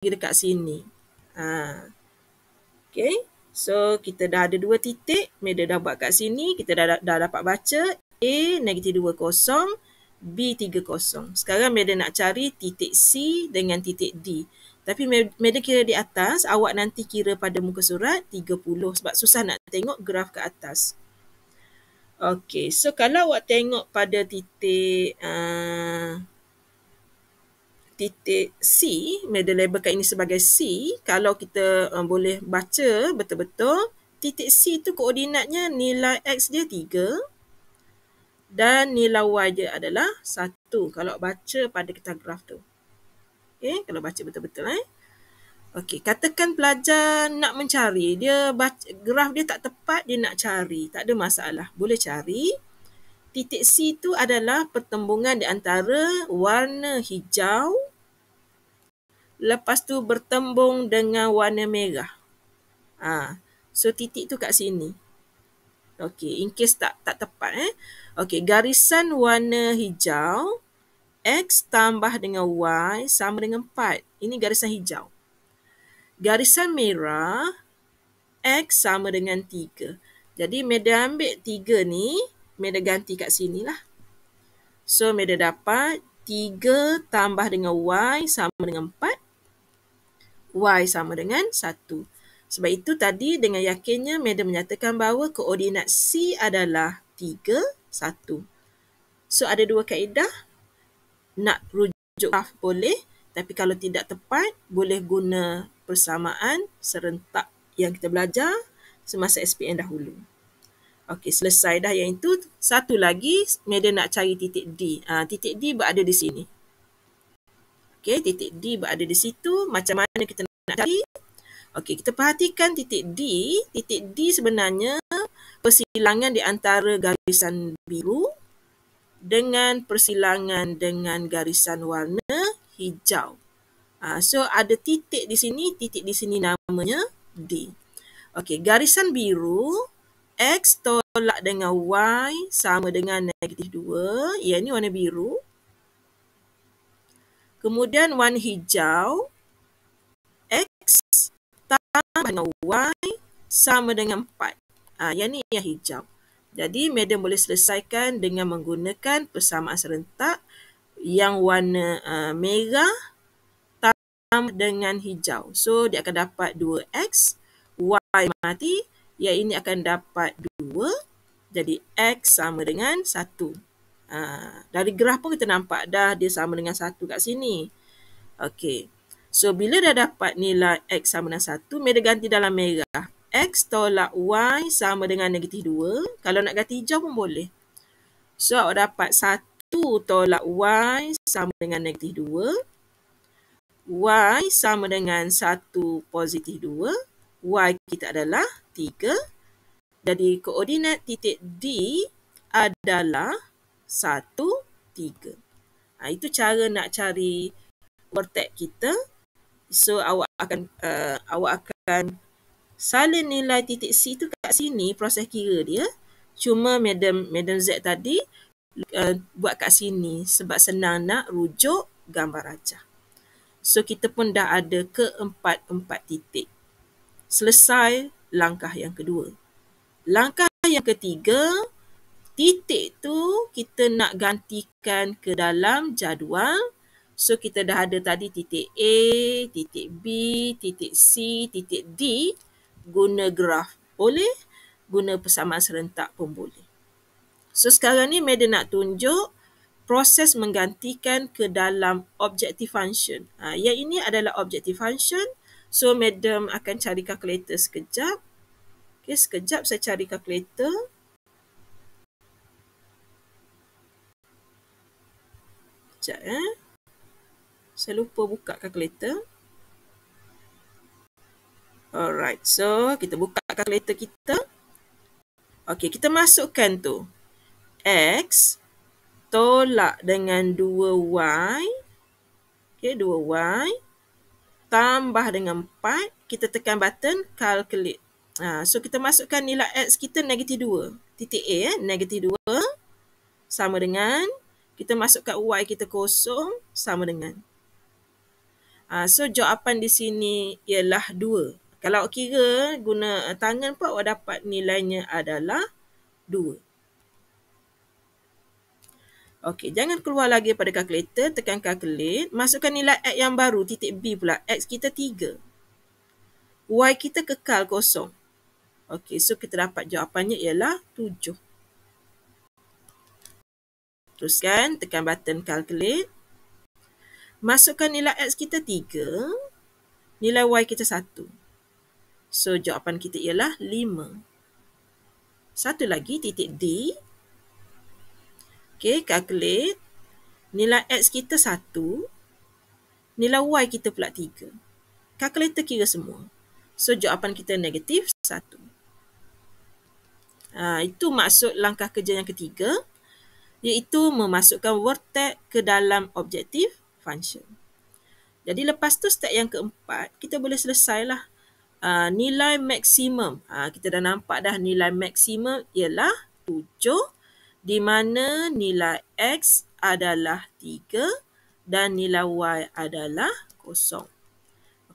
pergi dekat sini. Ha. Okay. So, kita dah ada dua titik. Meda dah buat kat sini. Kita dah, dah dapat baca. A, negatif dua kosong. B, tiga kosong. Sekarang Meda nak cari titik C dengan titik D. Tapi Meda kira di atas. Awak nanti kira pada muka surat 30. Sebab susah nak tengok graf ke atas. Okay. So, kalau awak tengok pada titik... Uh, titik C, middle labelkan ini sebagai C, kalau kita uh, boleh baca betul-betul, titik C tu koordinatnya nilai X dia 3 dan nilai Y dia adalah 1 kalau baca pada kita graf tu. Okay, kalau baca betul-betul eh. Okay, katakan pelajar nak mencari, dia baca, graf dia tak tepat, dia nak cari. Tak ada masalah, boleh cari. Titik C itu adalah pertembungan di antara warna hijau lepas tu bertembung dengan warna merah. Ha. So titik tu kat sini. Okey, in case tak tak tepat eh. Okey, garisan warna hijau x tambah dengan y sama dengan 4. Ini garisan hijau. Garisan merah x sama dengan 3. Jadi media ambil 3 ni, media ganti kat sini lah, So media dapat 3 tambah dengan y sama dengan y sama dengan 1. Sebab itu tadi dengan yakinnya Madam menyatakan bahawa koordinat C adalah 3, 1. So ada dua kaedah. Nak rujuk graf boleh. Tapi kalau tidak tepat, boleh guna persamaan serentak yang kita belajar semasa SPN dahulu. Okey, selesai dah yang itu. Satu lagi, Madam nak cari titik D. Ha, titik D berada di sini. Okey, titik D berada di situ. Macam mana kita nak cari? Okey, kita perhatikan titik D. Titik D sebenarnya persilangan di antara garisan biru dengan persilangan dengan garisan warna hijau. Uh, so, ada titik di sini. Titik di sini namanya D. Okey, garisan biru, X tolak dengan Y sama dengan negatif 2. Ia ni warna biru. Kemudian warna hijau X tambah Y sama dengan 4. Ha, yang ni yang hijau. Jadi madam boleh selesaikan dengan menggunakan persamaan serentak yang warna uh, merah tambah dengan hijau. So dia akan dapat 2X. Y mati. Yang ini akan dapat 2. Jadi X sama dengan 1. Ha, dari graf pun kita nampak dah dia sama dengan 1 kat sini. Okey. So bila dah dapat nilai X sama dengan 1, meja ganti dalam merah. X tolak Y sama dengan negatif 2. Kalau nak ganti hijau pun boleh. So awak dapat 1 tolak Y sama dengan negatif 2. Y sama dengan 1 positif 2. Y kita adalah 3. Jadi koordinat titik D adalah satu, tiga. Ha, itu cara nak cari vortex kita. So awak akan uh, awak akan salin nilai titik C tu kat sini proses kira dia. Cuma Madam Madam Z tadi uh, buat kat sini sebab senang nak rujuk gambar raja. So kita pun dah ada keempat-empat titik. Selesai langkah yang kedua. Langkah yang ketiga, titik tu kita nak gantikan ke dalam jadual. So kita dah ada tadi titik A, titik B, titik C, titik D guna graf boleh, guna persamaan serentak pun boleh. So sekarang ni Madam nak tunjuk proses menggantikan ke dalam objective function. Ha, yang ini adalah objective function. So Madam akan cari kalkulator sekejap. Okay, sekejap saya cari kalkulator. sekejap eh. Saya lupa buka calculator. Alright, so kita buka calculator kita. Okay, kita masukkan tu. X tolak dengan 2Y. Okay, 2Y. Tambah dengan 4. Kita tekan button calculate. Ha, so, kita masukkan nilai X kita negatif 2. Titik A, eh? negatif 2. Sama dengan kita masukkan y kita kosong sama dengan. Uh, so jawapan di sini ialah 2. Kalau kira guna eh, tangan pun awak dapat nilainya adalah 2. Okey, jangan keluar lagi pada kalkulator, tekan calculate, masukkan nilai x yang baru, titik B pula, x kita 3. Y kita kekal kosong. Okey, so kita dapat jawapannya ialah 7. Teruskan tekan button calculate. Masukkan nilai X kita 3. Nilai Y kita 1. So jawapan kita ialah 5. Satu lagi titik D. Okay calculate. Nilai X kita 1. Nilai Y kita pula 3. Calculator kira semua. So jawapan kita negatif 1. Ha, ah, itu maksud langkah kerja yang ketiga iaitu memasukkan vertex ke dalam objektif function. Jadi lepas tu step yang keempat, kita boleh selesailah uh, nilai maksimum. Uh, kita dah nampak dah nilai maksimum ialah 7 di mana nilai x adalah 3 dan nilai y adalah kosong.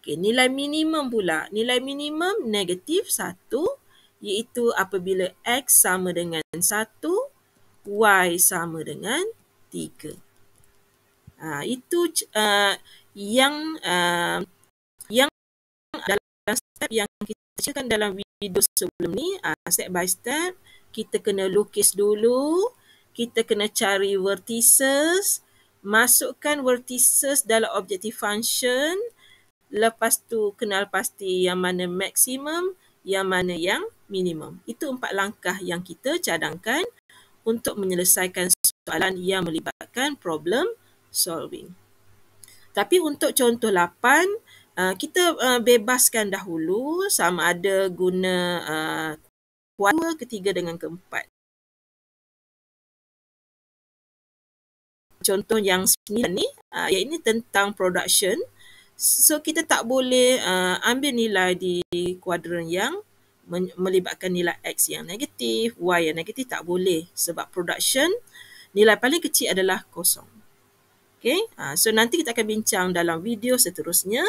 Okay, nilai minimum pula. Nilai minimum negatif 1 iaitu apabila x sama dengan y sama dengan 3. Ha, itu uh, yang uh, yang dalam step yang kita cakapkan dalam video sebelum ni, uh, step by step, kita kena lukis dulu, kita kena cari vertices, masukkan vertices dalam objective function, lepas tu kenal pasti yang mana maksimum, yang mana yang minimum. Itu empat langkah yang kita cadangkan untuk menyelesaikan soalan yang melibatkan problem solving. Tapi untuk contoh 8, uh, kita uh, bebaskan dahulu sama ada guna uh, kuat dua, ketiga dengan keempat. Contoh yang sembilan ni, iaitu ini tentang production. So kita tak boleh ambil nilai di kuadran yang melibatkan nilai X yang negatif, Y yang negatif tak boleh sebab production nilai paling kecil adalah kosong. Okay, uh, so nanti kita akan bincang dalam video seterusnya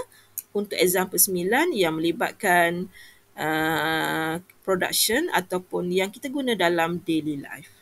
untuk example 9 yang melibatkan uh, production ataupun yang kita guna dalam daily life.